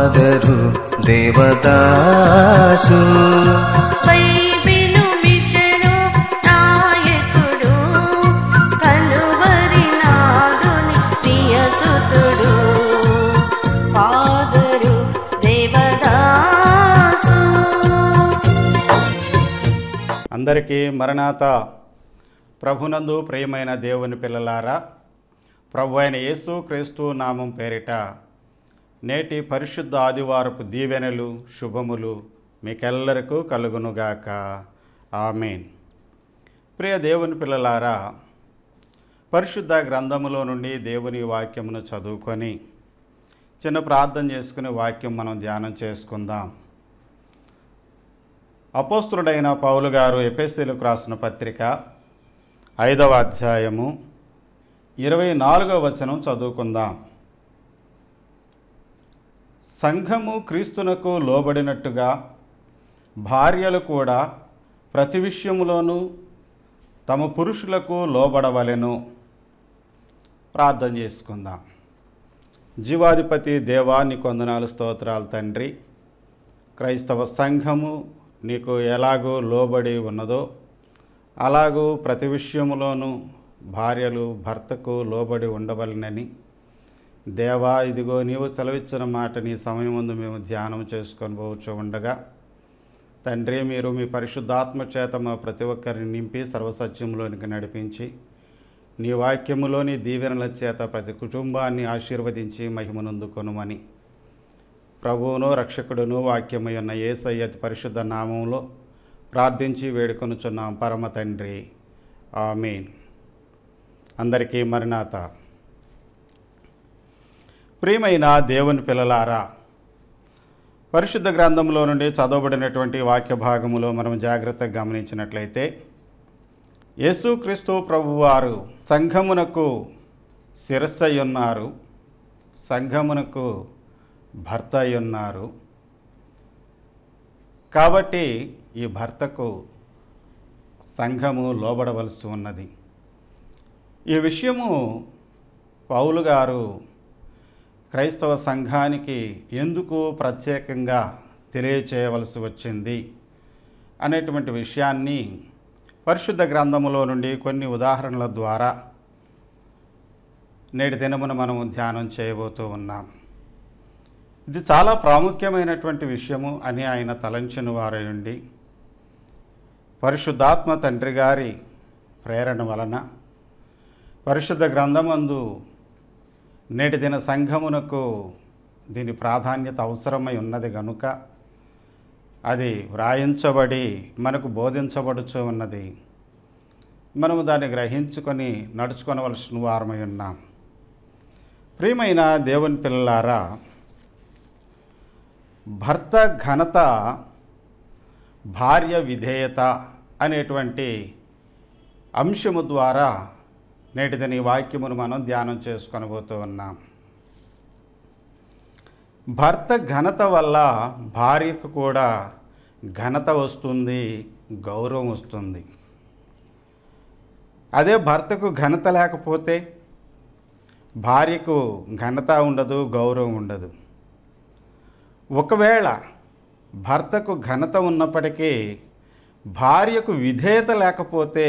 ಆದರು ದೇವದಾಸು అందరికీ మరణాత ప్రభునందు ప్రియమైన దేవుని పిల్లలారా ప్రభు అయిన యేసు క్రీస్తు నామం పేరిట నేటి పరిశుద్ధ ఆదివారపు దీవెనలు శుభములు మీకెల్లరకు కలుగునుగాక ఆమెన్ ప్రియ దేవుని పిల్లలారా పరిశుద్ధ గ్రంథములో నుండి దేవుని వాక్యమును చదువుకొని చిన్న ప్రార్థన చేసుకుని వాక్యం మనం ధ్యానం చేసుకుందాం అపోస్తుడైన పౌలు గారు ఎపిఎస్సీలకు రాసిన పత్రిక ఐదవ అధ్యాయము ఇరవై నాలుగవ వచనం చదువుకుందాం సంఘము క్రీస్తునకు లోబడినట్టుగా భార్యలు కూడా ప్రతి విషయంలోనూ తమ పురుషులకు లోబడవలెను ప్రార్థన చేసుకుందాం జీవాధిపతి దేవా నీ కొందనాలు స్తోత్రాలు తండ్రి క్రైస్తవ సంఘము నీకు ఎలాగో లోబడి ఉన్నదో అలాగూ ప్రతి విషయంలోనూ భార్యలు భర్తకు లోబడి ఉండవలనని దేవా ఇదిగో నీవు సెలవిచ్చిన మాట నీ సమయం ముందు మేము ధ్యానం చేసుకొని పోవచ్చు ఉండగా తండ్రి మీరు మీ పరిశుద్ధాత్మ చేత మా ప్రతి ఒక్కరిని నింపి సర్వసత్యంలోనికి నడిపించి నీ వాక్యములోని దీవెనల చేత ప్రతి కుటుంబాన్ని ఆశీర్వదించి మహిమనుందుకొనుమని ప్రభువును రక్షకుడును వాక్యమయున్న ఏ సయ్యతి పరిశుద్ధ నామంలో ప్రార్థించి వేడుకొనుచున్నాం పరమ తండ్రి ఆమెన్ అందరికీ మరినాథ ప్రియమైన దేవుని పిల్లలారా పరిశుద్ధ గ్రంథంలో నుండి చదవబడినటువంటి వాక్య భాగములో మనం జాగ్రత్తగా గమనించినట్లయితే యేసుక్రీస్తు ప్రభువారు సంఘమునకు శిరస్సయ్యున్నారు సంఘమునకు భర్త అయ్యున్నారు కాబట్టి ఈ భర్తకు సంఘము లోబడవలసి ఉన్నది ఈ విషయము పౌలు గారు క్రైస్తవ సంఘానికి ఎందుకు ప్రత్యేకంగా తెలియచేయవలసి వచ్చింది అనేటువంటి విషయాన్ని పరిశుద్ధ గ్రంథములో నుండి కొన్ని ఉదాహరణల ద్వారా నేటి దినమున మనము ధ్యానం చేయబోతూ ఉన్నాం ఇది చాలా ప్రాముఖ్యమైనటువంటి విషయము అని ఆయన తలంచిన వారి నుండి పరిశుద్ధాత్మ తండ్రి గారి ప్రేరణ వలన పరిశుద్ధ గ్రంథమందు నేటి దిన సంఘమునకు దీని ప్రాధాన్యత అవసరమై ఉన్నది గనుక అది వ్రాయించబడి మనకు బోధించబడుచు ఉన్నది మనము దాన్ని గ్రహించుకొని నడుచుకొనవలసిన వారమై ఉన్నాం ప్రియమైన దేవుని పిల్లారా భర్త ఘనత భార్య విధేయత అనేటువంటి అంశము ద్వారా నేటి దాని వాక్యమును మనం ధ్యానం పోతూ ఉన్నాం భర్త ఘనత వల్ల భార్యకు కూడా ఘనత వస్తుంది గౌరవం వస్తుంది అదే భర్తకు ఘనత లేకపోతే భార్యకు ఘనత ఉండదు గౌరవం ఉండదు ఒకవేళ భర్తకు ఘనత ఉన్నప్పటికీ భార్యకు విధేయత లేకపోతే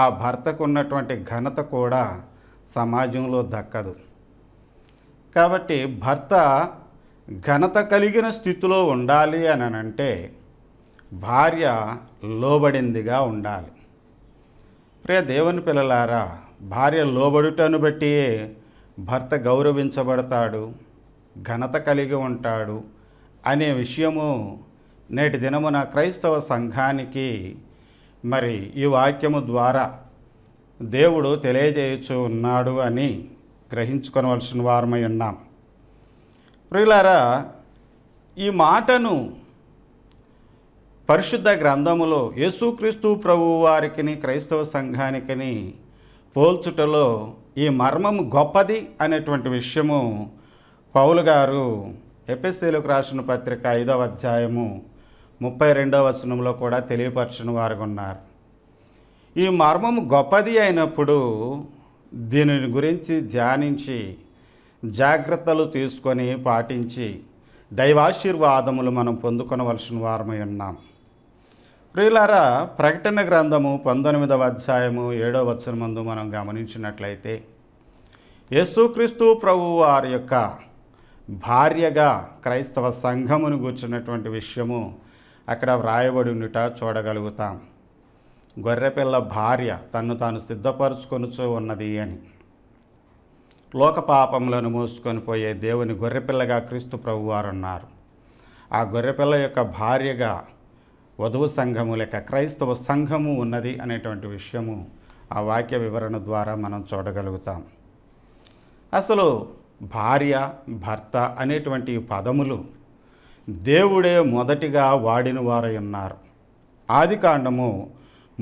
ఆ భర్తకు ఉన్నటువంటి ఘనత కూడా సమాజంలో దక్కదు కాబట్టి భర్త ఘనత కలిగిన స్థితిలో ఉండాలి అని అంటే భార్య లోబడిందిగా ఉండాలి ప్రియ దేవుని పిల్లలారా భార్య లోబడుటను బట్టి భర్త గౌరవించబడతాడు ఘనత కలిగి ఉంటాడు అనే విషయము నేటి దినమున క్రైస్తవ సంఘానికి మరి ఈ వాక్యము ద్వారా దేవుడు తెలియజేయచ్చు ఉన్నాడు అని గ్రహించుకోవలసిన వారమై ఉన్నాం ప్రియులారా ఈ మాటను పరిశుద్ధ గ్రంథములో యేసుక్రీస్తు ప్రభు వారికి క్రైస్తవ సంఘానికిని పోల్చుటలో ఈ మర్మము గొప్పది అనేటువంటి విషయము పౌలు గారు ఎపిసిలకు రాసిన పత్రిక ఐదవ అధ్యాయము ముప్పై రెండవ వచనంలో కూడా తెలియపరచని వారు ఉన్నారు ఈ మర్మము గొప్పది అయినప్పుడు దీనిని గురించి ధ్యానించి జాగ్రత్తలు తీసుకొని పాటించి దైవాశీర్వాదములు మనం పొందుకొనవలసిన వారమై ఉన్నాం ప్రియులారా ప్రకటన గ్రంథము పంతొమ్మిదవ అధ్యాయము ఏడో ముందు మనం గమనించినట్లయితే యేసుక్రీస్తు ప్రభు వారి యొక్క భార్యగా క్రైస్తవ సంఘమును కూర్చున్నటువంటి విషయము అక్కడ వ్రాయబడి ఉండుట చూడగలుగుతాం గొర్రెపిల్ల భార్య తన్ను తాను సిద్ధపరచుకొనుచు ఉన్నది అని లోక పాపములను మోసుకొని పోయే దేవుని గొర్రెపిల్లగా క్రీస్తు ప్రభు వారున్నారు ఆ గొర్రెపిల్ల యొక్క భార్యగా వధువు సంఘము లేక క్రైస్తవ సంఘము ఉన్నది అనేటువంటి విషయము ఆ వాక్య వివరణ ద్వారా మనం చూడగలుగుతాం అసలు భార్య భర్త అనేటువంటి పదములు దేవుడే మొదటిగా వాడిన వారై ఉన్నారు ఆది కాండము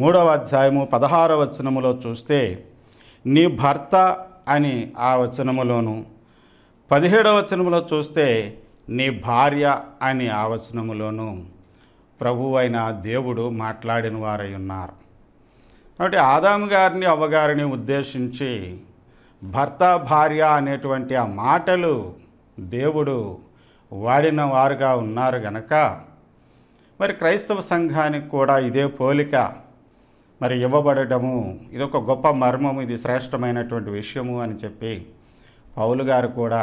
మూడవ అధ్యాయము పదహార వచనములో చూస్తే నీ భర్త అని ఆ వచనములోను పదిహేడవ వచనములో చూస్తే నీ భార్య అని ఆ వచనములోను ప్రభువైన దేవుడు మాట్లాడిన వారై ఉన్నారు కాబట్టి ఆదాము గారిని అవ్వగారిని ఉద్దేశించి భర్త భార్య అనేటువంటి ఆ మాటలు దేవుడు వాడిన వారుగా ఉన్నారు గనక మరి క్రైస్తవ సంఘానికి కూడా ఇదే పోలిక మరి ఇవ్వబడటము ఇదొక గొప్ప మర్మము ఇది శ్రేష్టమైనటువంటి విషయము అని చెప్పి పౌలు గారు కూడా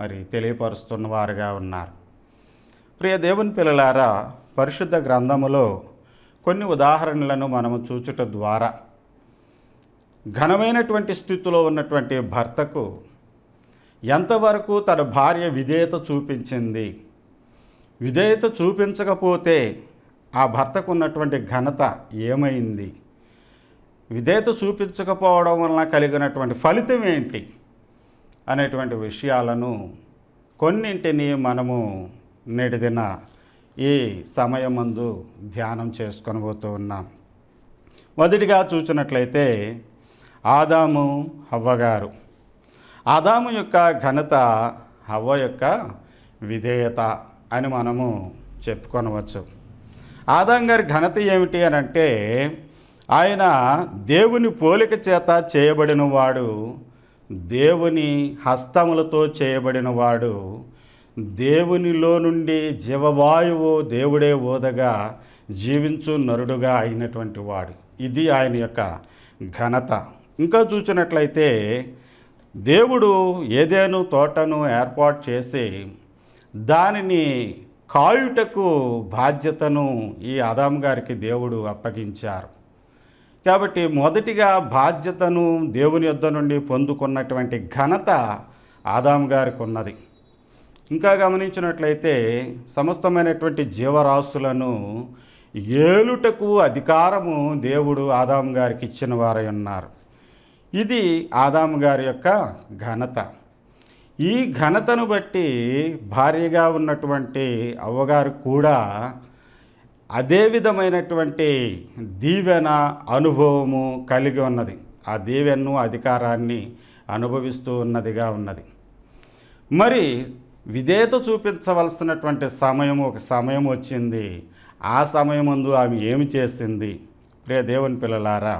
మరి తెలియపరుస్తున్న వారుగా ఉన్నారు ప్రియ దేవుని పిల్లలారా పరిశుద్ధ గ్రంథములో కొన్ని ఉదాహరణలను మనము చూచుట ద్వారా ఘనమైనటువంటి స్థితిలో ఉన్నటువంటి భర్తకు ఎంతవరకు తన భార్య విధేయత చూపించింది విధేయత చూపించకపోతే ఆ భర్తకు ఉన్నటువంటి ఘనత ఏమైంది విధేయత చూపించకపోవడం వలన కలిగినటువంటి ఫలితం ఏంటి అనేటువంటి విషయాలను కొన్నింటిని మనము నెడిదిన ఈ సమయమందు ధ్యానం పోతూ ఉన్నాం మొదటిగా చూసినట్లయితే ఆదాము హవ్వగారు ఆదాము యొక్క ఘనత హవ్వ యొక్క విధేయత అని మనము చెప్పుకొనవచ్చు ఆదాం గారి ఘనత ఏమిటి అని అంటే ఆయన దేవుని పోలిక చేత చేయబడినవాడు దేవుని హస్తములతో చేయబడినవాడు దేవునిలో నుండి జీవవాయువు దేవుడే ఓదగా జీవించు నరుడుగా అయినటువంటి వాడు ఇది ఆయన యొక్క ఘనత ఇంకా చూసినట్లయితే దేవుడు ఏదేను తోటను ఏర్పాటు చేసి దానిని కాయుటకు బాధ్యతను ఈ ఆదాం గారికి దేవుడు అప్పగించారు కాబట్టి మొదటిగా బాధ్యతను దేవుని యొద్ద నుండి పొందుకున్నటువంటి ఘనత ఆదాం గారికి ఉన్నది ఇంకా గమనించినట్లయితే సమస్తమైనటువంటి జీవరాశులను ఏలుటకు అధికారము దేవుడు ఆదాం గారికి ఇచ్చిన వారై ఉన్నారు ఇది ఆదాము గారి యొక్క ఘనత ఈ ఘనతను బట్టి భార్యగా ఉన్నటువంటి అవ్వగారు కూడా అదే విధమైనటువంటి దీవెన అనుభవము కలిగి ఉన్నది ఆ దీవెన్ను అధికారాన్ని అనుభవిస్తూ ఉన్నదిగా ఉన్నది మరి విధేయత చూపించవలసినటువంటి సమయం ఒక సమయం వచ్చింది ఆ ముందు ఆమె ఏమి చేసింది ప్రియ దేవుని పిల్లలారా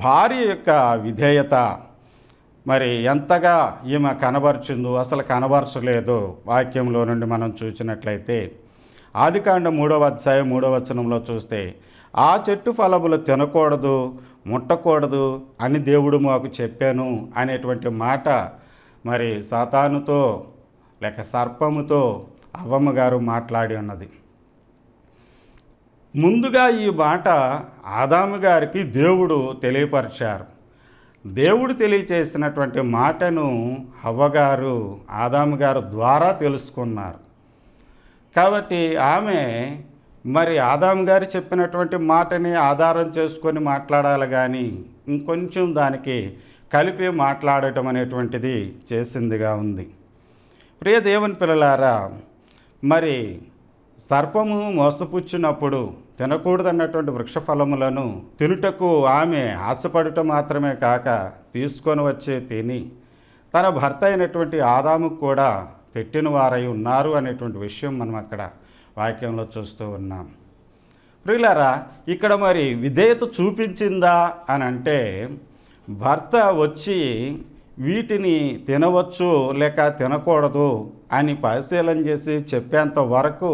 భార్య యొక్క విధేయత మరి ఎంతగా ఈమె కనబరుచుందో అసలు కనబరచలేదు వాక్యంలో నుండి మనం చూసినట్లయితే ఆదికాండ మూడవ అధ్యాయం మూడవ వచనంలో చూస్తే ఆ చెట్టు ఫలములు తినకూడదు ముట్టకూడదు అని దేవుడు మాకు చెప్పాను అనేటువంటి మాట మరి సాతానుతో లేక సర్పముతో అవ్వమ్మగారు మాట్లాడి ఉన్నది ముందుగా ఈ మాట ఆదాము గారికి దేవుడు తెలియపరిచారు దేవుడు తెలియచేసినటువంటి మాటను హవ్వగారు ఆదాము గారు ద్వారా తెలుసుకున్నారు కాబట్టి ఆమె మరి ఆదాము గారు చెప్పినటువంటి మాటని ఆధారం చేసుకొని మాట్లాడాలి కానీ ఇంకొంచెం దానికి కలిపి మాట్లాడటం అనేటువంటిది చేసిందిగా ఉంది ప్రియ దేవుని పిల్లలారా మరి సర్పము మోసపుచ్చినప్పుడు తినకూడదన్నటువంటి వృక్షఫలములను తినుటకు ఆమె ఆశపడటం మాత్రమే కాక తీసుకొని వచ్చే తిని తన భర్త అయినటువంటి ఆదాము కూడా పెట్టిన వారై ఉన్నారు అనేటువంటి విషయం మనం అక్కడ వాక్యంలో చూస్తూ ఉన్నాం ప్రియులారా ఇక్కడ మరి విధేయత చూపించిందా అని అంటే భర్త వచ్చి వీటిని తినవచ్చు లేక తినకూడదు అని పరిశీలన చేసి చెప్పేంత వరకు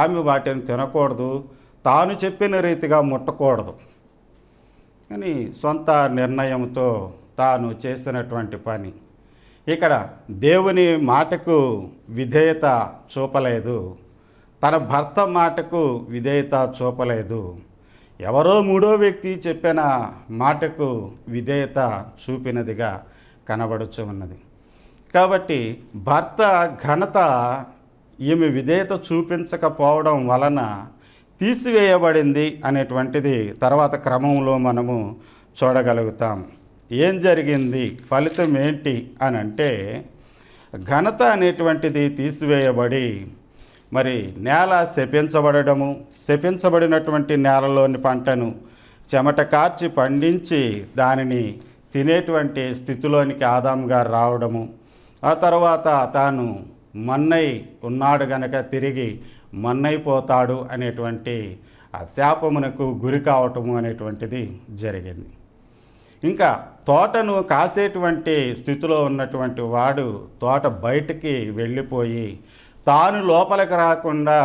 ఆమె వాటిని తినకూడదు తాను చెప్పిన రీతిగా ముట్టకూడదు అని సొంత నిర్ణయంతో తాను చేసినటువంటి పని ఇక్కడ దేవుని మాటకు విధేయత చూపలేదు తన భర్త మాటకు విధేయత చూపలేదు ఎవరో మూడో వ్యక్తి చెప్పిన మాటకు విధేయత చూపినదిగా కనబడుచు ఉన్నది కాబట్టి భర్త ఘనత ఈమె విధేయత చూపించకపోవడం వలన తీసివేయబడింది అనేటువంటిది తర్వాత క్రమంలో మనము చూడగలుగుతాం ఏం జరిగింది ఫలితం ఏంటి అని అంటే ఘనత అనేటువంటిది తీసివేయబడి మరి నేల శపించబడము శపించబడినటువంటి నేలలోని పంటను చెమట కార్చి పండించి దానిని తినేటువంటి స్థితిలోనికి ఆదాం గారు రావడము ఆ తర్వాత తాను మన్నై ఉన్నాడు గనక తిరిగి మన్నైపోతాడు అనేటువంటి ఆ శాపమునకు గురి కావటము అనేటువంటిది జరిగింది ఇంకా తోటను కాసేటువంటి స్థితిలో ఉన్నటువంటి వాడు తోట బయటికి వెళ్ళిపోయి తాను లోపలికి రాకుండా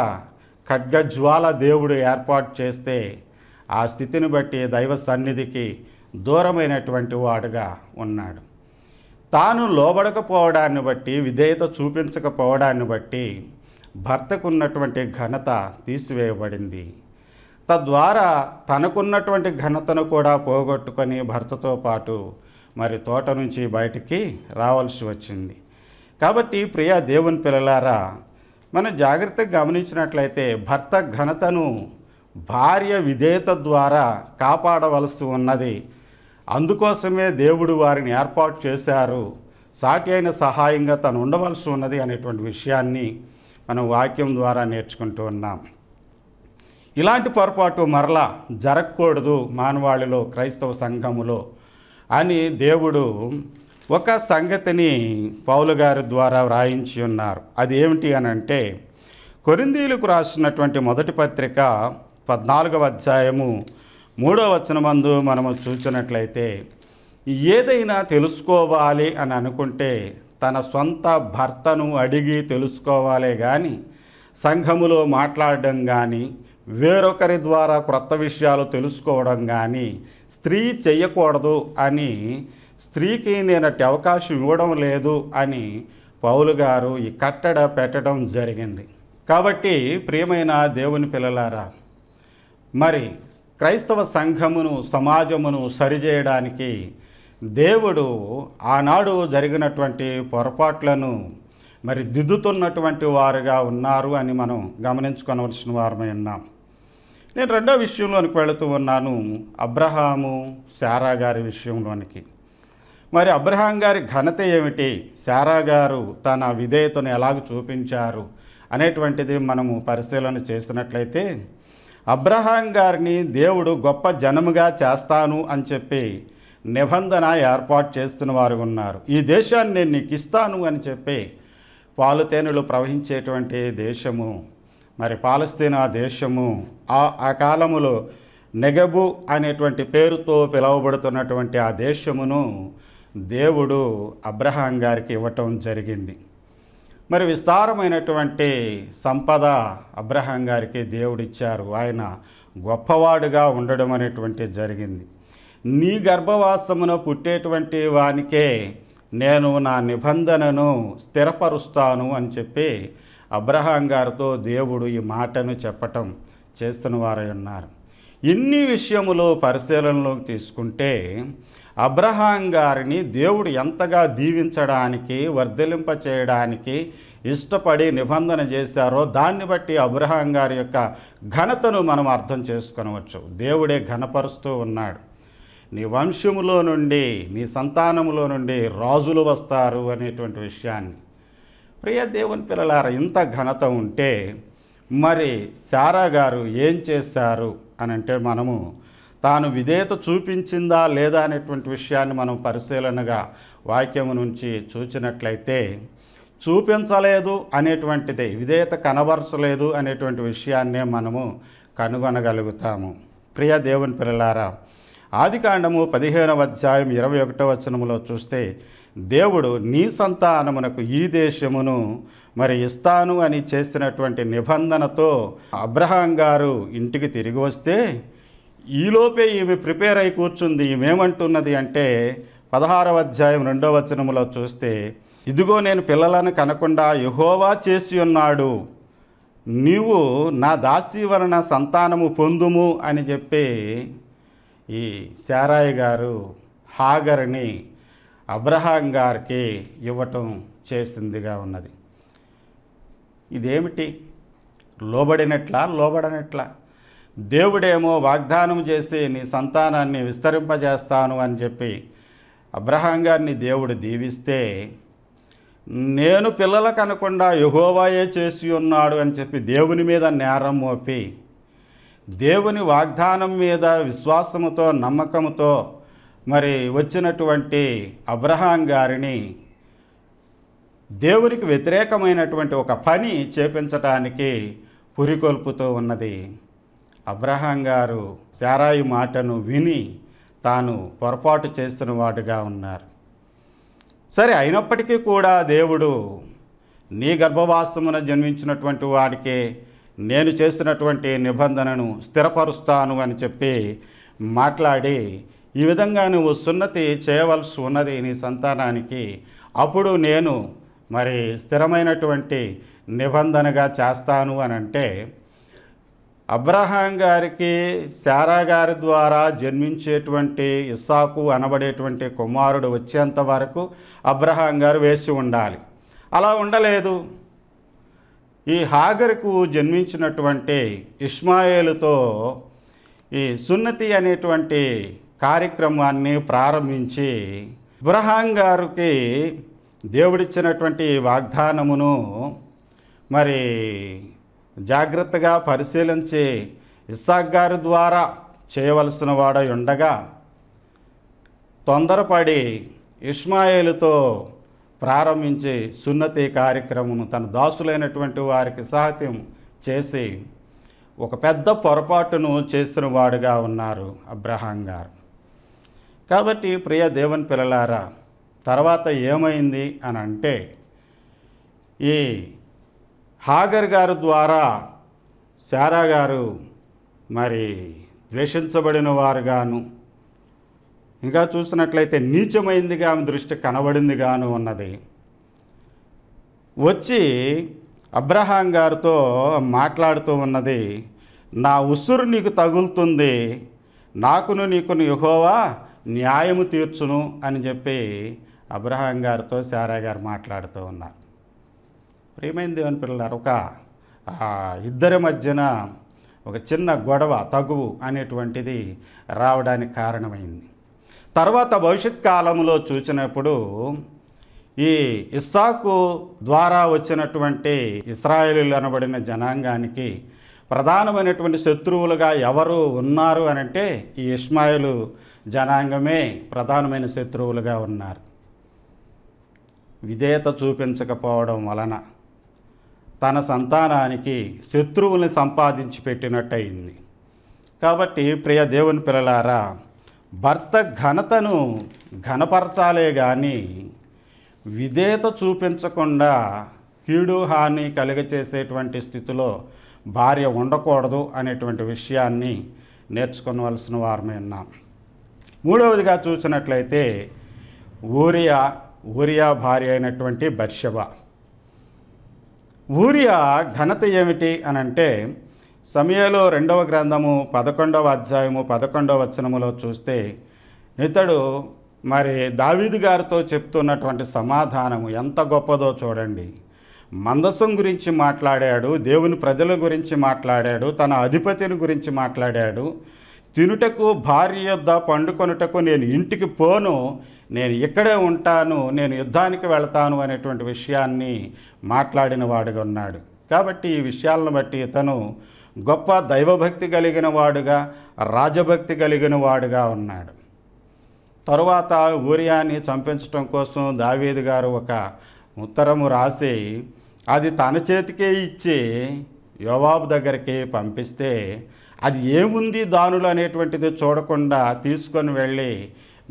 ఖడ్గజ్వాల దేవుడు ఏర్పాటు చేస్తే ఆ స్థితిని బట్టి దైవ సన్నిధికి దూరమైనటువంటి వాడుగా ఉన్నాడు తాను లోబడకపోవడాన్ని బట్టి విధేయత చూపించకపోవడాన్ని బట్టి భర్తకున్నటువంటి ఘనత తీసివేయబడింది తద్వారా తనకున్నటువంటి ఘనతను కూడా పోగొట్టుకొని భర్తతో పాటు మరి తోట నుంచి బయటికి రావాల్సి వచ్చింది కాబట్టి ప్రియా దేవుని పిల్లలారా మనం జాగ్రత్తగా గమనించినట్లయితే భర్త ఘనతను భార్య విధేయత ద్వారా కాపాడవలసి ఉన్నది అందుకోసమే దేవుడు వారిని ఏర్పాటు చేశారు సాటి అయిన సహాయంగా తను ఉండవలసి ఉన్నది అనేటువంటి విషయాన్ని మనం వాక్యం ద్వారా నేర్చుకుంటూ ఉన్నాం ఇలాంటి పొరపాటు మరలా జరగకూడదు మానవాళిలో క్రైస్తవ సంఘములో అని దేవుడు ఒక సంగతిని పౌలు గారి ద్వారా వ్రాయించి ఉన్నారు అది ఏమిటి అని అంటే కొరిందీలకు రాసినటువంటి మొదటి పత్రిక పద్నాలుగవ అధ్యాయము మూడో మందు మనము చూసినట్లయితే ఏదైనా తెలుసుకోవాలి అని అనుకుంటే తన సొంత భర్తను అడిగి తెలుసుకోవాలే కానీ సంఘములో మాట్లాడడం కానీ వేరొకరి ద్వారా క్రొత్త విషయాలు తెలుసుకోవడం కానీ స్త్రీ చేయకూడదు అని స్త్రీకి నేనటి అవకాశం ఇవ్వడం లేదు అని పౌలు గారు ఈ కట్టడ పెట్టడం జరిగింది కాబట్టి ప్రియమైన దేవుని పిల్లలారా మరి క్రైస్తవ సంఘమును సమాజమును సరిచేయడానికి దేవుడు ఆనాడు జరిగినటువంటి పొరపాట్లను మరి దిద్దుతున్నటువంటి వారుగా ఉన్నారు అని మనం గమనించుకోనవలసిన వారమై ఉన్నాం నేను రెండో విషయంలోనికి వెళుతూ ఉన్నాను అబ్రహాము శారా గారి విషయంలోనికి మరి అబ్రహాం గారి ఘనత ఏమిటి శారా గారు తన విధేయతను ఎలాగ చూపించారు అనేటువంటిది మనము పరిశీలన చేసినట్లయితే అబ్రహాం గారిని దేవుడు గొప్ప జనముగా చేస్తాను అని చెప్పి నిబంధన ఏర్పాటు చేస్తున్న వారు ఉన్నారు ఈ దేశాన్ని నేను నీకు ఇస్తాను అని చెప్పి పాలుతేనెలు ప్రవహించేటువంటి దేశము మరి పాలస్తీనా దేశము ఆ ఆ కాలములో నెగబు అనేటువంటి పేరుతో పిలువబడుతున్నటువంటి ఆ దేశమును దేవుడు అబ్రహాం గారికి ఇవ్వటం జరిగింది మరి విస్తారమైనటువంటి సంపద అబ్రహాం గారికి దేవుడిచ్చారు ఆయన గొప్పవాడుగా ఉండడం అనేటువంటి జరిగింది నీ గర్భవాసమున పుట్టేటువంటి వానికే నేను నా నిబంధనను స్థిరపరుస్తాను అని చెప్పి అబ్రహాం గారితో దేవుడు ఈ మాటను చెప్పటం చేస్తున్న వారై ఉన్నారు ఇన్ని విషయములో పరిశీలనలోకి తీసుకుంటే అబ్రహాం గారిని దేవుడు ఎంతగా దీవించడానికి వర్ధలింప చేయడానికి ఇష్టపడి నిబంధన చేశారో దాన్ని బట్టి అబ్రహాం గారి యొక్క ఘనతను మనం అర్థం చేసుకునవచ్చు దేవుడే ఘనపరుస్తూ ఉన్నాడు నీ వంశములో నుండి నీ సంతానములో నుండి రాజులు వస్తారు అనేటువంటి విషయాన్ని ప్రియ దేవుని పిల్లలారా ఇంత ఘనత ఉంటే మరి శారా గారు ఏం చేశారు అనంటే మనము తాను విధేయత చూపించిందా లేదా అనేటువంటి విషయాన్ని మనం పరిశీలనగా వాక్యం నుంచి చూచినట్లయితే చూపించలేదు అనేటువంటిదే విధేయత కనబరచలేదు అనేటువంటి విషయాన్నే మనము కనుగొనగలుగుతాము ప్రియ దేవుని పిల్లలారా ఆది కాండము పదిహేనవ అధ్యాయం ఇరవై ఒకటో వచనములో చూస్తే దేవుడు నీ సంతానమునకు ఈ దేశమును మరి ఇస్తాను అని చేసినటువంటి నిబంధనతో అబ్రహాం గారు ఇంటికి తిరిగి వస్తే ఈలోపే ఈమె ప్రిపేర్ అయి కూర్చుంది ఈమెమంటున్నది అంటే పదహారవ అధ్యాయం రెండవ వచనములో చూస్తే ఇదిగో నేను పిల్లలను కనకుండా యహోవా చేసి ఉన్నాడు నీవు నా దాసీ వలన సంతానము పొందుము అని చెప్పి ఈ శారాయి గారు హాగర్ని అబ్రహాం గారికి ఇవ్వటం చేసిందిగా ఉన్నది ఇదేమిటి లోబడినట్లా లోబడనట్లా దేవుడేమో వాగ్దానం చేసి నీ సంతానాన్ని విస్తరింపజేస్తాను అని చెప్పి అబ్రహాం గారిని దేవుడు దీవిస్తే నేను పిల్లలకు అనకుండా యహోవాయే చేసి ఉన్నాడు అని చెప్పి దేవుని మీద నేరం మోపి దేవుని వాగ్దానం మీద విశ్వాసముతో నమ్మకంతో మరి వచ్చినటువంటి అబ్రహాం గారిని దేవునికి వ్యతిరేకమైనటువంటి ఒక పని చేపించటానికి పురికొల్పుతూ ఉన్నది అబ్రహాం గారు శారాయి మాటను విని తాను పొరపాటు చేస్తున్న వాడుగా ఉన్నారు సరే అయినప్పటికీ కూడా దేవుడు నీ గర్భవాసమున జన్మించినటువంటి వాడికే నేను చేసినటువంటి నిబంధనను స్థిరపరుస్తాను అని చెప్పి మాట్లాడి ఈ విధంగా నువ్వు సున్నతి చేయవలసి ఉన్నది నీ సంతానానికి అప్పుడు నేను మరి స్థిరమైనటువంటి నిబంధనగా చేస్తాను అని అంటే అబ్రహాం గారికి శారా గారి ద్వారా జన్మించేటువంటి ఇస్సాకు అనబడేటువంటి కుమారుడు వచ్చేంత వరకు అబ్రహాం గారు వేసి ఉండాలి అలా ఉండలేదు ఈ హాగరికు జన్మించినటువంటి ఇస్మాయిలుతో ఈ సున్నతి అనేటువంటి కార్యక్రమాన్ని ప్రారంభించి అబ్రహాం గారికి దేవుడిచ్చినటువంటి వాగ్దానమును మరి జాగ్రత్తగా పరిశీలించి ఇస్సాక్ గారి ద్వారా చేయవలసిన వాడై ఉండగా తొందరపడి ఇస్మాయిల్తో ప్రారంభించి సున్నతి కార్యక్రమం తన దాసులైనటువంటి వారికి సహాయం చేసి ఒక పెద్ద పొరపాటును చేసిన వాడుగా ఉన్నారు అబ్రహాం గారు కాబట్టి ప్రియ దేవన్ పిల్లలారా తర్వాత ఏమైంది అని అంటే ఈ హాగర్ గారు ద్వారా శారా గారు మరి ద్వేషించబడిన గాను ఇంకా చూసినట్లయితే నీచమైందిగా ఆమె దృష్టి కనబడింది గాను ఉన్నది వచ్చి అబ్రహాం గారితో మాట్లాడుతూ ఉన్నది నా ఉసురు నీకు తగులుతుంది నాకును నీకును యుహోవా న్యాయము తీర్చును అని చెప్పి అబ్రహాం గారితో శారా గారు మాట్లాడుతూ ఉన్నారు ప్రియమైన దేవుని పిల్లలు ఒక ఇద్దరి మధ్యన ఒక చిన్న గొడవ తగువు అనేటువంటిది రావడానికి కారణమైంది తర్వాత భవిష్యత్ కాలంలో చూసినప్పుడు ఈ ఇస్సాకు ద్వారా వచ్చినటువంటి ఇస్రాయేలు అనబడిన జనాంగానికి ప్రధానమైనటువంటి శత్రువులుగా ఎవరు ఉన్నారు అనంటే ఈ ఇస్మాయిలు జనాంగమే ప్రధానమైన శత్రువులుగా ఉన్నారు విధేయత చూపించకపోవడం వలన తన సంతానానికి శత్రువుల్ని సంపాదించి పెట్టినట్టయింది కాబట్టి ప్రియ దేవుని పిల్లలారా భర్త ఘనతను ఘనపరచాలే కానీ విధేత చూపించకుండా కీడు హాని చేసేటువంటి స్థితిలో భార్య ఉండకూడదు అనేటువంటి విషయాన్ని నేర్చుకోవలసిన వారమే ఉన్నాం మూడవదిగా చూసినట్లయితే ఊరియా ఊరియా భార్య అయినటువంటి బర్షబ ఊరియా ఘనత ఏమిటి అని అంటే సమయలో రెండవ గ్రంథము పదకొండవ అధ్యాయము పదకొండవ వచనములో చూస్తే ఇతడు మరి దావీదు గారితో చెప్తున్నటువంటి సమాధానము ఎంత గొప్పదో చూడండి మందసం గురించి మాట్లాడాడు దేవుని ప్రజల గురించి మాట్లాడాడు తన అధిపతిని గురించి మాట్లాడాడు తినుటకు భార్య యొద్ద పండుకొనుటకు నేను ఇంటికి పోను నేను ఇక్కడే ఉంటాను నేను యుద్ధానికి వెళతాను అనేటువంటి విషయాన్ని మాట్లాడిన వాడుగా ఉన్నాడు కాబట్టి ఈ విషయాలను బట్టి ఇతను గొప్ప దైవభక్తి కలిగిన వాడుగా రాజభక్తి కలిగిన వాడుగా ఉన్నాడు తరువాత ఊరియాన్ని చంపించడం కోసం దావేది గారు ఒక ఉత్తరము రాసి అది తన చేతికే ఇచ్చి యోవాబు దగ్గరికి పంపిస్తే అది ఏముంది దానులు అనేటువంటిది చూడకుండా తీసుకొని వెళ్ళి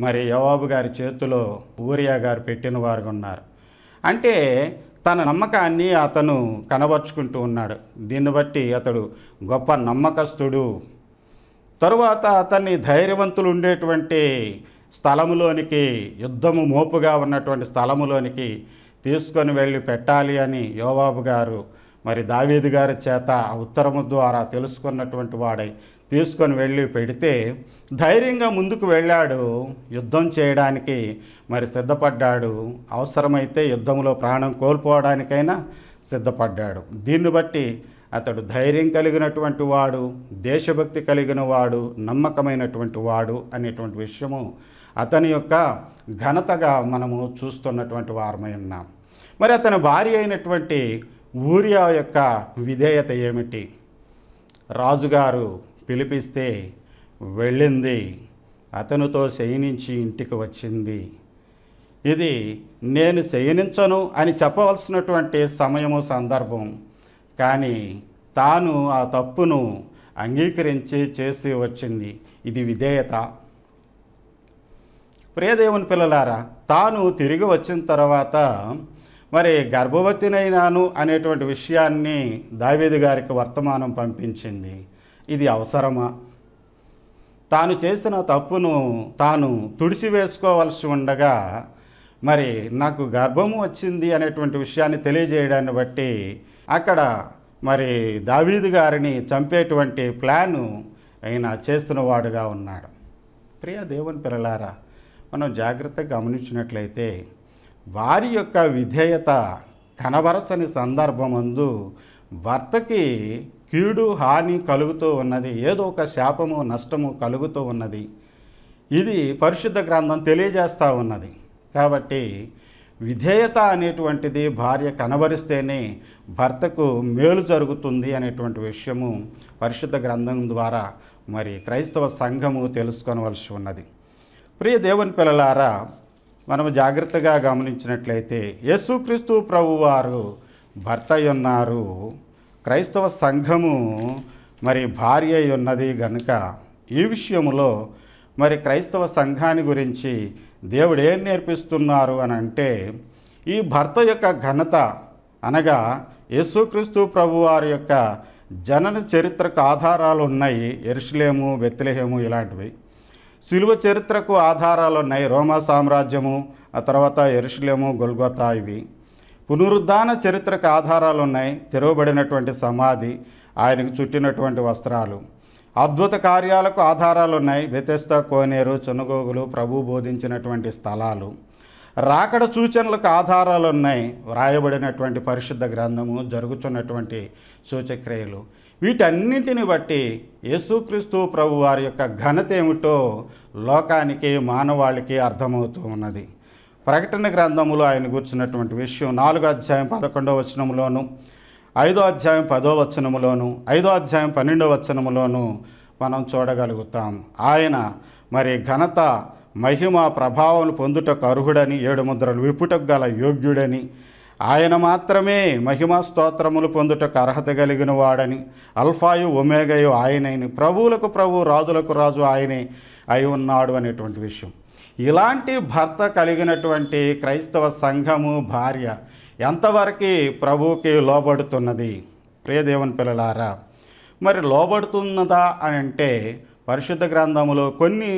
మరి యవాబు గారి చేతిలో ఊరియా గారు పెట్టిన వారు ఉన్నారు అంటే తన నమ్మకాన్ని అతను కనబరుచుకుంటూ ఉన్నాడు దీన్ని బట్టి అతడు గొప్ప నమ్మకస్తుడు తరువాత అతన్ని ధైర్యవంతులు ఉండేటువంటి స్థలములోనికి యుద్ధము మోపుగా ఉన్నటువంటి స్థలములోనికి తీసుకొని వెళ్ళి పెట్టాలి అని యోబాబు గారు మరి దావీదు గారి చేత ఉత్తరము ద్వారా తెలుసుకున్నటువంటి వాడై తీసుకొని వెళ్ళి పెడితే ధైర్యంగా ముందుకు వెళ్ళాడు యుద్ధం చేయడానికి మరి సిద్ధపడ్డాడు అవసరమైతే యుద్ధంలో ప్రాణం కోల్పోవడానికైనా సిద్ధపడ్డాడు దీన్ని బట్టి అతడు ధైర్యం కలిగినటువంటి వాడు దేశభక్తి కలిగిన వాడు నమ్మకమైనటువంటి వాడు అనేటువంటి విషయము అతని యొక్క ఘనతగా మనము చూస్తున్నటువంటి వారమై ఉన్నాం మరి అతని భార్య అయినటువంటి ఊరియా యొక్క విధేయత ఏమిటి రాజుగారు పిలిపిస్తే వెళ్ళింది అతనితో శయనించి ఇంటికి వచ్చింది ఇది నేను శయనించను అని చెప్పవలసినటువంటి సమయము సందర్భం కానీ తాను ఆ తప్పును అంగీకరించి చేసి వచ్చింది ఇది విధేయత ప్రియదేవుని పిల్లలారా తాను తిరిగి వచ్చిన తర్వాత మరి గర్భవతినైనాను అనేటువంటి విషయాన్ని దావేది గారికి వర్తమానం పంపించింది ఇది అవసరమా తాను చేసిన తప్పును తాను తుడిచివేసుకోవలసి ఉండగా మరి నాకు గర్భము వచ్చింది అనేటువంటి విషయాన్ని తెలియజేయడాన్ని బట్టి అక్కడ మరి దావీదు గారిని చంపేటువంటి ప్లాను ఆయన చేస్తున్నవాడుగా ఉన్నాడు ప్రియ దేవుని పిల్లలారా మనం జాగ్రత్తగా గమనించినట్లయితే వారి యొక్క విధేయత కనబరచని సందర్భమందు భర్తకి కీడు హాని కలుగుతూ ఉన్నది ఏదో ఒక శాపము నష్టము కలుగుతూ ఉన్నది ఇది పరిశుద్ధ గ్రంథం తెలియజేస్తూ ఉన్నది కాబట్టి విధేయత అనేటువంటిది భార్య కనబరిస్తేనే భర్తకు మేలు జరుగుతుంది అనేటువంటి విషయము పరిశుద్ధ గ్రంథం ద్వారా మరి క్రైస్తవ సంఘము తెలుసుకొనవలసి ఉన్నది ప్రియ దేవుని పిల్లలారా మనము జాగ్రత్తగా గమనించినట్లయితే యేసుక్రీస్తు ప్రభువారు భర్త ఉన్నారు క్రైస్తవ సంఘము మరి భార్య ఉన్నది గనుక ఈ విషయంలో మరి క్రైస్తవ సంఘాన్ని గురించి దేవుడు ఏం నేర్పిస్తున్నారు అని అంటే ఈ భర్త యొక్క ఘనత అనగా యేసుక్రీస్తు ప్రభువారి యొక్క జనన చరిత్రకు ఆధారాలు ఉన్నాయి ఎరుషులేము బెత్తిలేహేము ఇలాంటివి శిలువ చరిత్రకు ఆధారాలు ఉన్నాయి రోమా సామ్రాజ్యము ఆ తర్వాత ఎరుషులేము గొల్గొతా ఇవి పునరుద్ధాన చరిత్రకు ఆధారాలు ఉన్నాయి తెరవబడినటువంటి సమాధి ఆయనకు చుట్టినటువంటి వస్త్రాలు అద్భుత కార్యాలకు ఆధారాలు ఉన్నాయి వ్యతిస్త కోనేరు చునగోగులు ప్రభు బోధించినటువంటి స్థలాలు రాకడ సూచనలకు ఆధారాలు ఉన్నాయి వ్రాయబడినటువంటి పరిశుద్ధ గ్రంథము జరుగుతున్నటువంటి సూచక్రియలు వీటన్నింటిని బట్టి యేసుక్రీస్తు ప్రభు వారి యొక్క ఘనత ఏమిటో లోకానికి మానవాళికి అర్థమవుతూ ఉన్నది ప్రకటన గ్రంథములో ఆయన కూర్చున్నటువంటి విషయం నాలుగో అధ్యాయం పదకొండవ వచనములోను ఐదో అధ్యాయం పదో వచనములోను ఐదో అధ్యాయం పన్నెండో వచనములోను మనం చూడగలుగుతాం ఆయన మరి ఘనత మహిమ ప్రభావం పొందుటకు అర్హుడని ఏడు ముద్రలు విప్పుటకు గల యోగ్యుడని ఆయన మాత్రమే మహిమా స్తోత్రములు పొందుటకు అర్హత కలిగిన వాడని అల్ఫాయు ఒమేగయు ఆయనని ప్రభువులకు ప్రభు రాజులకు రాజు ఆయనే అయి ఉన్నాడు అనేటువంటి విషయం ఇలాంటి భర్త కలిగినటువంటి క్రైస్తవ సంఘము భార్య ఎంతవరకు ప్రభువుకి లోబడుతున్నది ప్రియదేవన్ పిల్లలారా మరి లోబడుతున్నదా అని అంటే పరిశుద్ధ గ్రంథంలో కొన్ని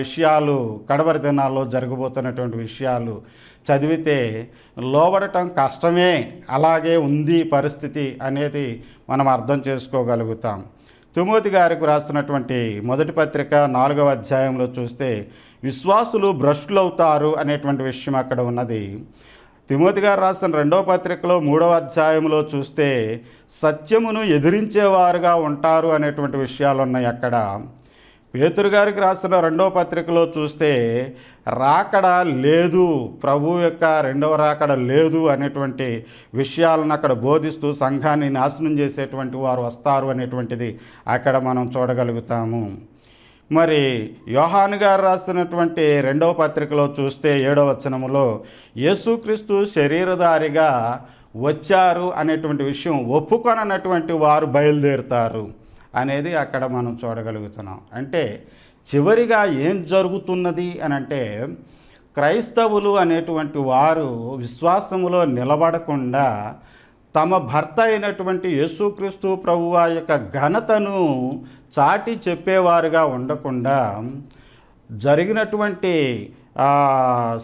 విషయాలు కడవరి దినాల్లో జరగబోతున్నటువంటి విషయాలు చదివితే లోబడటం కష్టమే అలాగే ఉంది పరిస్థితి అనేది మనం అర్థం చేసుకోగలుగుతాం తుమోతి గారికి రాసినటువంటి మొదటి పత్రిక నాలుగవ అధ్యాయంలో చూస్తే విశ్వాసులు భ్రష్టులవుతారు అనేటువంటి విషయం అక్కడ ఉన్నది తిమోతి గారు రాసిన రెండవ పత్రికలో మూడవ అధ్యాయంలో చూస్తే సత్యమును ఎదిరించేవారుగా ఉంటారు అనేటువంటి విషయాలు ఉన్నాయి అక్కడ పేతురు గారికి రాసిన రెండవ పత్రికలో చూస్తే రాకడ లేదు ప్రభు యొక్క రెండవ రాకడ లేదు అనేటువంటి విషయాలను అక్కడ బోధిస్తూ సంఘాన్ని నాశనం చేసేటువంటి వారు వస్తారు అనేటువంటిది అక్కడ మనం చూడగలుగుతాము మరి యోహాను గారు రాస్తున్నటువంటి రెండవ పత్రికలో చూస్తే ఏడవ వచనములో యేసుక్రీస్తు శరీరధారిగా వచ్చారు అనేటువంటి విషయం ఒప్పుకొనటువంటి వారు బయలుదేరుతారు అనేది అక్కడ మనం చూడగలుగుతున్నాం అంటే చివరిగా ఏం జరుగుతున్నది అని అంటే క్రైస్తవులు అనేటువంటి వారు విశ్వాసములో నిలబడకుండా తమ భర్త అయినటువంటి యేసుక్రీస్తు ప్రభువారి యొక్క ఘనతను చాటి చెప్పేవారుగా ఉండకుండా జరిగినటువంటి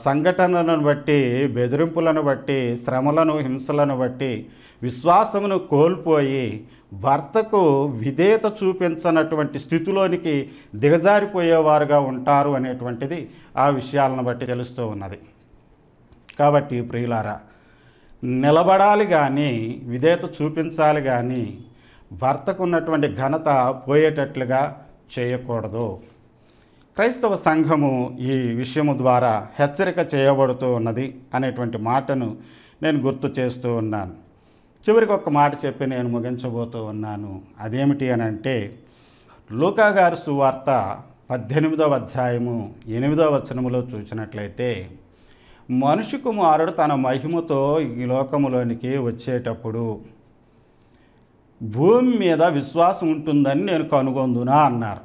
సంఘటనలను బట్టి బెదిరింపులను బట్టి శ్రమలను హింసలను బట్టి విశ్వాసమును కోల్పోయి భర్తకు విధేయత చూపించనటువంటి స్థితిలోనికి దిగజారిపోయేవారుగా ఉంటారు అనేటువంటిది ఆ విషయాలను బట్టి తెలుస్తూ ఉన్నది కాబట్టి ప్రియులారా నిలబడాలి కానీ విధేయత చూపించాలి కానీ భర్తకు ఉన్నటువంటి ఘనత పోయేటట్లుగా చేయకూడదు క్రైస్తవ సంఘము ఈ విషయము ద్వారా హెచ్చరిక చేయబడుతూ ఉన్నది అనేటువంటి మాటను నేను గుర్తు చేస్తూ ఉన్నాను చివరికి ఒక మాట చెప్పి నేను ముగించబోతూ ఉన్నాను అదేమిటి అని అంటే లూకాగారు సువార్త పద్దెనిమిదవ అధ్యాయము ఎనిమిదవ వచనములో చూసినట్లయితే మనుషు కుమారుడు తన మహిమతో ఈ లోకములోనికి వచ్చేటప్పుడు భూమి మీద విశ్వాసం ఉంటుందని నేను కనుగొందునా అన్నారు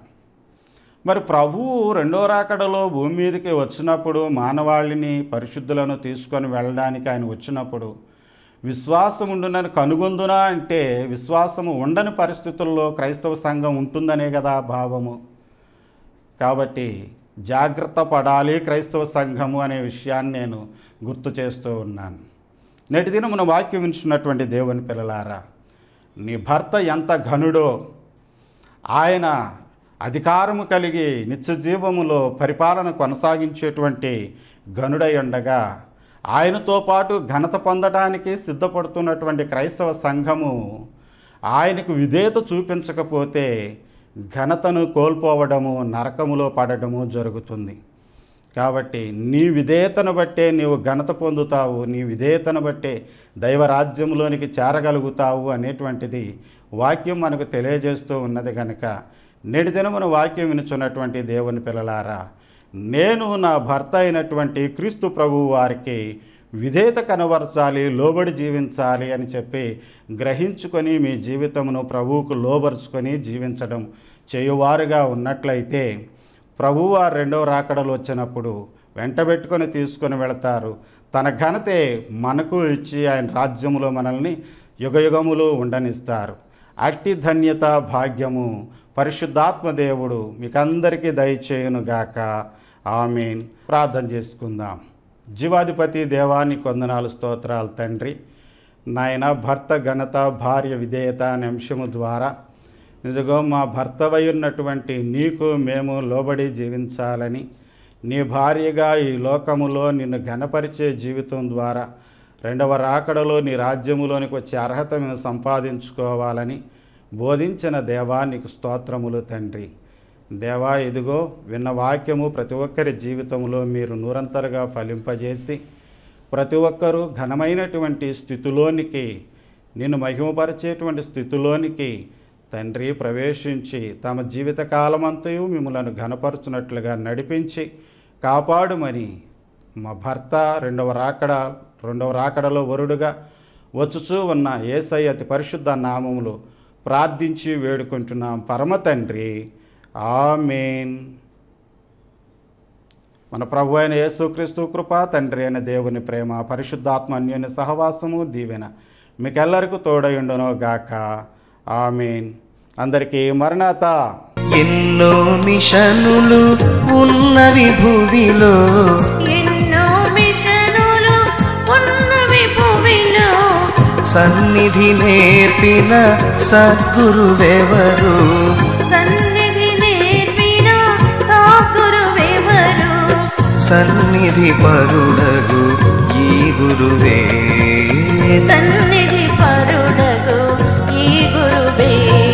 మరి ప్రభువు రెండో రాకడలో భూమి మీదకి వచ్చినప్పుడు మానవాళిని పరిశుద్ధులను తీసుకొని వెళ్ళడానికి ఆయన వచ్చినప్పుడు విశ్వాసం ఉండునని కనుగొందునా అంటే విశ్వాసము ఉండని పరిస్థితుల్లో క్రైస్తవ సంఘం ఉంటుందనే కదా భావము కాబట్టి జాగ్రత్త పడాలి క్రైస్తవ సంఘము అనే విషయాన్ని నేను గుర్తు చేస్తూ ఉన్నాను నేటి దినం మన వాక్యం వింటున్నటువంటి దేవుని పిల్లలారా నీ భర్త ఎంత ఘనుడో ఆయన అధికారము కలిగి నిత్యజీవములో పరిపాలన కొనసాగించేటువంటి ఘనుడై ఉండగా ఆయనతో పాటు ఘనత పొందడానికి సిద్ధపడుతున్నటువంటి క్రైస్తవ సంఘము ఆయనకు విధేయత చూపించకపోతే ఘనతను కోల్పోవడము నరకములో పడడము జరుగుతుంది కాబట్టి నీ విధేయతను బట్టే నీవు ఘనత పొందుతావు నీ విధేయతను బట్టే దైవరాజ్యంలోనికి చేరగలుగుతావు అనేటువంటిది వాక్యం మనకు తెలియజేస్తూ ఉన్నది కనుక నేటి దినమున వాక్యం వినిచున్నటువంటి దేవుని పిల్లలారా నేను నా భర్త అయినటువంటి క్రీస్తు ప్రభువు వారికి విధేయత కనబరచాలి లోబడి జీవించాలి అని చెప్పి గ్రహించుకొని మీ జీవితమును ప్రభువుకు లోబరుచుకొని జీవించడం చేయువారుగా ఉన్నట్లయితే ప్రభువారు రెండవ రాకడలు వచ్చినప్పుడు వెంటబెట్టుకొని తీసుకొని వెళతారు తన ఘనతే మనకు ఇచ్చి ఆయన రాజ్యములో మనల్ని యుగయుగములు ఉండనిస్తారు అట్టి ధన్యత భాగ్యము పరిశుద్ధాత్మ దేవుడు మీకందరికీ దయచేయునుగాక ఆమెన్ ప్రార్థన చేసుకుందాం జీవాధిపతి దేవాన్ని కొందనాలు స్తోత్రాలు తండ్రి నాయన భర్త ఘనత భార్య విధేయత అనే అంశము ద్వారా ఇదిగో మా భర్తవై ఉన్నటువంటి నీకు మేము లోబడి జీవించాలని నీ భార్యగా ఈ లోకములో నిన్ను ఘనపరిచే జీవితం ద్వారా రెండవ రాకడలో నీ రాజ్యములోనికి వచ్చే అర్హత మేము సంపాదించుకోవాలని బోధించిన దేవా నీకు స్తోత్రములు తండ్రి దేవా ఇదిగో విన్న వాక్యము ప్రతి ఒక్కరి జీవితంలో మీరు నూరంతరగా ఫలింపజేసి ప్రతి ఒక్కరూ ఘనమైనటువంటి స్థితిలోనికి నిన్ను మహిమపరిచేటువంటి స్థితిలోనికి తండ్రి ప్రవేశించి తమ జీవితకాలమంతయు మిమ్మలను ఘనపరుచున్నట్లుగా నడిపించి కాపాడుమని మా భర్త రెండవ రాకడ రెండవ రాకడలో వరుడుగా వచ్చుచూ ఉన్న ఏసై అతి పరిశుద్ధ నామములు ప్రార్థించి వేడుకుంటున్నాం పరమ తండ్రి ఆమెన్ మన ప్రభు అయిన యేసుక్రీస్తు కృప తండ్రి అయిన దేవుని ప్రేమ పరిశుద్ధాత్మ అన్యోని సహవాసము దీవెన మీకెల్లరికీ తోడయుండునో గాక ఆమెన్ అందరికీ మరణాత ఎన్నో మిషనులు ఉన్నవి భూమిలో ఎన్నో మిషనులు ఉన్నవి భూమిలో సన్నిధి నేర్పిన సద్గురువెవరు సన్నిధి నేర్పిన సద్గురువెవరు సన్నిధి పరుడగు ఈ గురువే సన్నిధి गुरुवे